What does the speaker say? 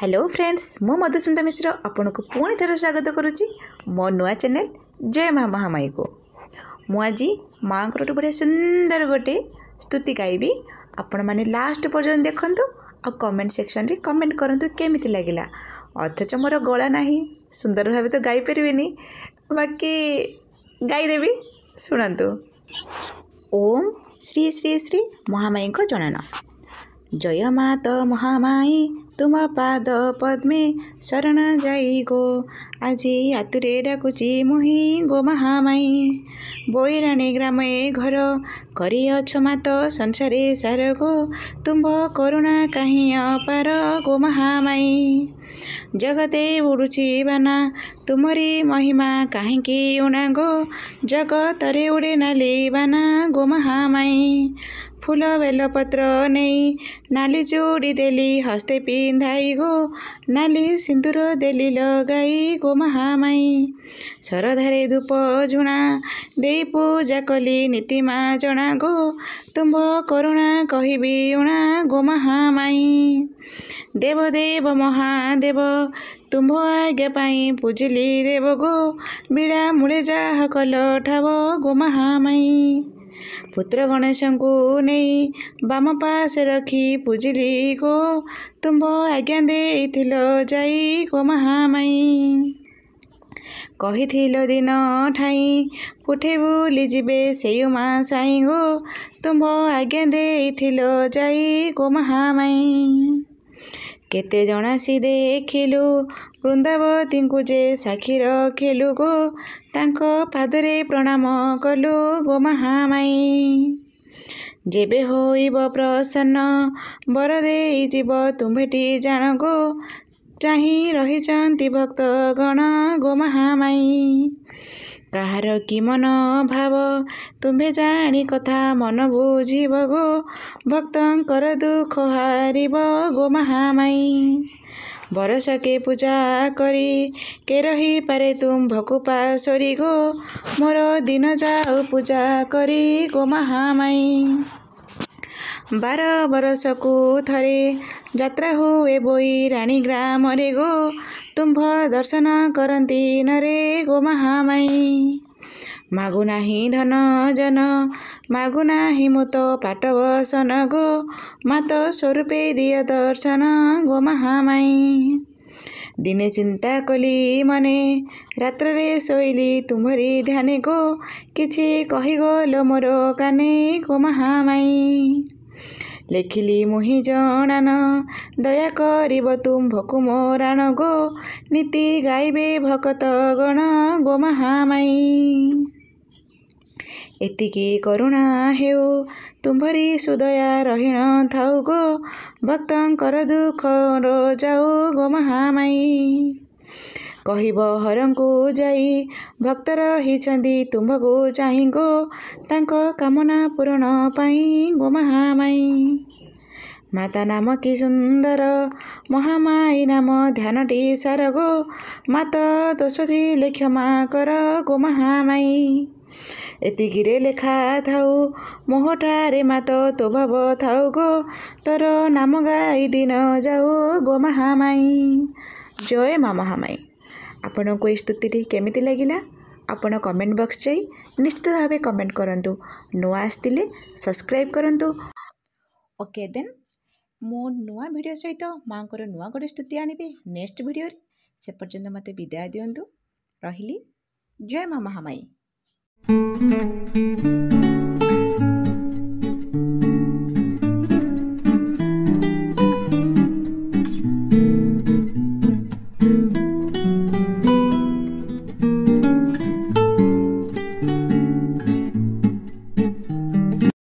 Hello friends ମୁଁ ମଧୁସ୍ମିତା ମିଶ୍ର ଆପଣଙ୍କୁ ପୁଣି ଥରେ ସ୍ୱାଗତ କରୁଛି ମୋ ନୂଆ ଚ୍ୟାନେଲ୍ ଜୟ ମା ମହାମାୟୀକୁ ମୁଁ ଆଜି ମାଆଙ୍କରଠୁ ବଢ଼ିଆ ସୁନ୍ଦର ଗୋଟିଏ ସ୍ତୁତି ଗାଇବି ଆପଣମାନେ ଲାଷ୍ଟ ପର୍ଯ୍ୟନ୍ତ ଦେଖନ୍ତୁ ଆଉ କମେଣ୍ଟ ସେକ୍ସନ୍ରେ କମେଣ୍ଟ କରନ୍ତୁ କେମିତି ଲାଗିଲା ଅଥଚ ମୋର ଗଳା ନାହିଁ ସୁନ୍ଦର ଭାବେ ତ ଗାଇପାରିବିନି ବାକି ଗାଇଦେବି ଶୁଣନ୍ତୁ ଓମ୍ ଶ୍ରୀ ଶ୍ରୀ ଶ୍ରୀ ମହାମାୟୀଙ୍କ ଜଣାଣ ଜୟ ମା ତ ମହାମାୟୀ तुम पाद पद्मे शरण जाइगो आज हते डाकुची गो महामाई बैराणी ग्राम घर गरि अछ मात संसारे सार गो तुम्भ कुणा काहीँ गो महामाई जगते उडु बाना तुमरी महिमा काहीँकि उणा गो जगत उडे बाना गो महामाई ଫୁଲ ବେଲପତ୍ର ନେଇ ନାଲି ଚୁଡ଼ି ଦେଲି ହସ୍ତେ ପିନ୍ଧାଇ ଗୋ ନାଲି ସିନ୍ଦୁର ଦେଲି ଲଗାଇ ଗୋ ମହାମାଈ ଶରଧାରେ ଧୂପ ଝୁଣା ଦେଇ ପୂଜା କଲି ନୀତିମା ଜଣା ଗୋ ତୁମ୍ଭ କରୁଣା କହିବି ଉଣା ଗୋ ମହାମାଈ ଦେବ ଦେବ ମହାଦେବ ତୁମ୍ଭ ଆଜ୍ଞା ପାଇଁ ପୂଜିଲି ଦେବ ଗୋ ବିଡ଼ା ମୂଳେ ଯାହା କଲ ଠାବ ଗୋ ମହାମାଈ ପୁତ୍ର ଗଣେଶଙ୍କୁ ନେଇ ବାମ ପାଶେ ରଖି ପୂଜିଲି ଗୋ ତୁମ୍ଭ ଆଜ୍ଞା ଦେଇଥିଲ ଯାଇ ଗୋ ମହାମାଇ କହିଥିଲ ଦିନ ଠାଇ ପୁଠେ ବୁଲିଯିବେ ଯିବେ ସେଇ ମା ସାଇ ଗୋ ତୁମ୍ଭ ଆଜ୍ଞା ଦେଇଥିଲ ଯାଇ ଗୋ ମହାମାଇ କେତେ ଜଣ ଆସି ଦେଖିଲୁ ବୃନ୍ଦାବତୀଙ୍କୁ ଯେ ସାକ୍ଷୀ ରଖିଲୁ ଗୋ ତାଙ୍କ ପାଦରେ ପ୍ରଣାମ କଲୁ ଗୋ ମହାମାଈ ଯେବେ ହୋଇବ ପ୍ରସନ୍ନ ବର ଦେଇଯିବ ତୁମ୍ଭେଟି ଜାଣ ଗୋ ଚାହିଁ ରହିଛନ୍ତି ଭକ୍ତଗଣ ଗୋ ମହାମାଈ କାହାର କି ମନ ଭାବ ତୁମ୍ଭେ ଜାଣି କଥା ମନ ବୁଝିବ ଗୋ ଭକ୍ତଙ୍କର ଦୁଃଖ ହାରିବ ଗୋ ମହାମାଈ ବରଷକେ ପୂଜା କରି କେ ରହିପାରେ ତୁମ୍ଭକୁ ପାସରି ଗୋ ମୋର ଦିନ ଯାଉ ପୂଜା କରି ଗୋ ମହାମାଈ ବାର ବରଷକୁ ଥରେ ଯାତ୍ରା ହୁଏ ବୋଇ ରାଣୀ ଗ୍ରାମରେ ଗୋ ତୁମ୍ଭ ଦର୍ଶନ କରନ୍ତି ନରେ ଗୋ ମହାମାଈ ମାଗୁନାହିଁ ଧନ ଜନ ମାଗୁନାହିଁ ମୁଁ ତ ପାଟ ବସନ ଗୋ ମାତ ସ୍ୱରୂପେ ଦିଅ ଦର୍ଶନ ଗୋ ମହାମାଈ ଦିନେ ଚିନ୍ତା କଲି ମନେ ରାତ୍ରରେ ଶୋଇଲି ତୁମରି ଧ୍ୟାନେ ଗୋ କିଛି କହିଗଲ ମୋର କାନେ ଗୋ ମହାମାଈ ଲେଖିଲି ମୁଁ ଜଣାନ ଦୟା କରିବ ତୁମ୍ଭକୁ ମୋ ରାଣ ଗୋ ନୀତି ଗାଇବେ ଭକତ ଗଣ ଗୋ ମହାମାଇ ଏତିକି କରୁଣା ହେଉ ତୁମ୍ଭରି ସୁଦୟା ରହିଣ ଥାଉ ଗୋ ଭକ୍ତଙ୍କର ଦୁଃଖର ଯାଉ ଗୋ ମହାମାଇ କହିବ ହରଙ୍କୁ ଯାଇ ଭକ୍ତ ରହିଛନ୍ତି ତୁମ୍ଭକୁ ଚାହିଁ ଗୋ ତାଙ୍କ କାମନା ପୂରଣ ପାଇଁ ଗୋ ମହାମାଇଁ ମାତା ନାମ କି ସୁନ୍ଦର ମହାମାଇ ନାମ ଧ୍ୟାନଟି ସାର ଗୋ ମାତ ଦୋଷଟି ଲେଖ୍ୟମା କର ଗୋ ମହାମାଇଁ ଏତିକିରେ ଲେଖା ଥାଉ ମୋହଠାରେ ମାତ ତୋ ଭବ ଥାଉ ଗୋ ତୋର ନାମ ଗାଇ ଦିନ ଯାଉ ଗୋ ମହାମାଇଁ ଜୟ ମା ମହାମାଇଁ ଆପଣଙ୍କୁ ଏହି ସ୍ତୁତିଟି କେମିତି ଲାଗିଲା ଆପଣ କମେଣ୍ଟ ବକ୍ସ ଯାଇ ନିଶ୍ଚିତ ଭାବେ କମେଣ୍ଟ କରନ୍ତୁ ନୂଆ ଆସିଥିଲେ ସବସ୍କ୍ରାଇବ୍ କରନ୍ତୁ ଓକେ ଦେନ୍ ମୁଁ ନୂଆ ଭିଡ଼ିଓ ସହିତ ମାଆଙ୍କର ନୂଆ ଗୋଟେ ସ୍ତୁତି ଆଣିବି ନେକ୍ସଟ ଭିଡ଼ିଓରେ ସେ ପର୍ଯ୍ୟନ୍ତ ମୋତେ ବିଦାୟ ଦିଅନ୍ତୁ ରହିଲି ଜୟ ମା ମହାମାୟୀ Thank you.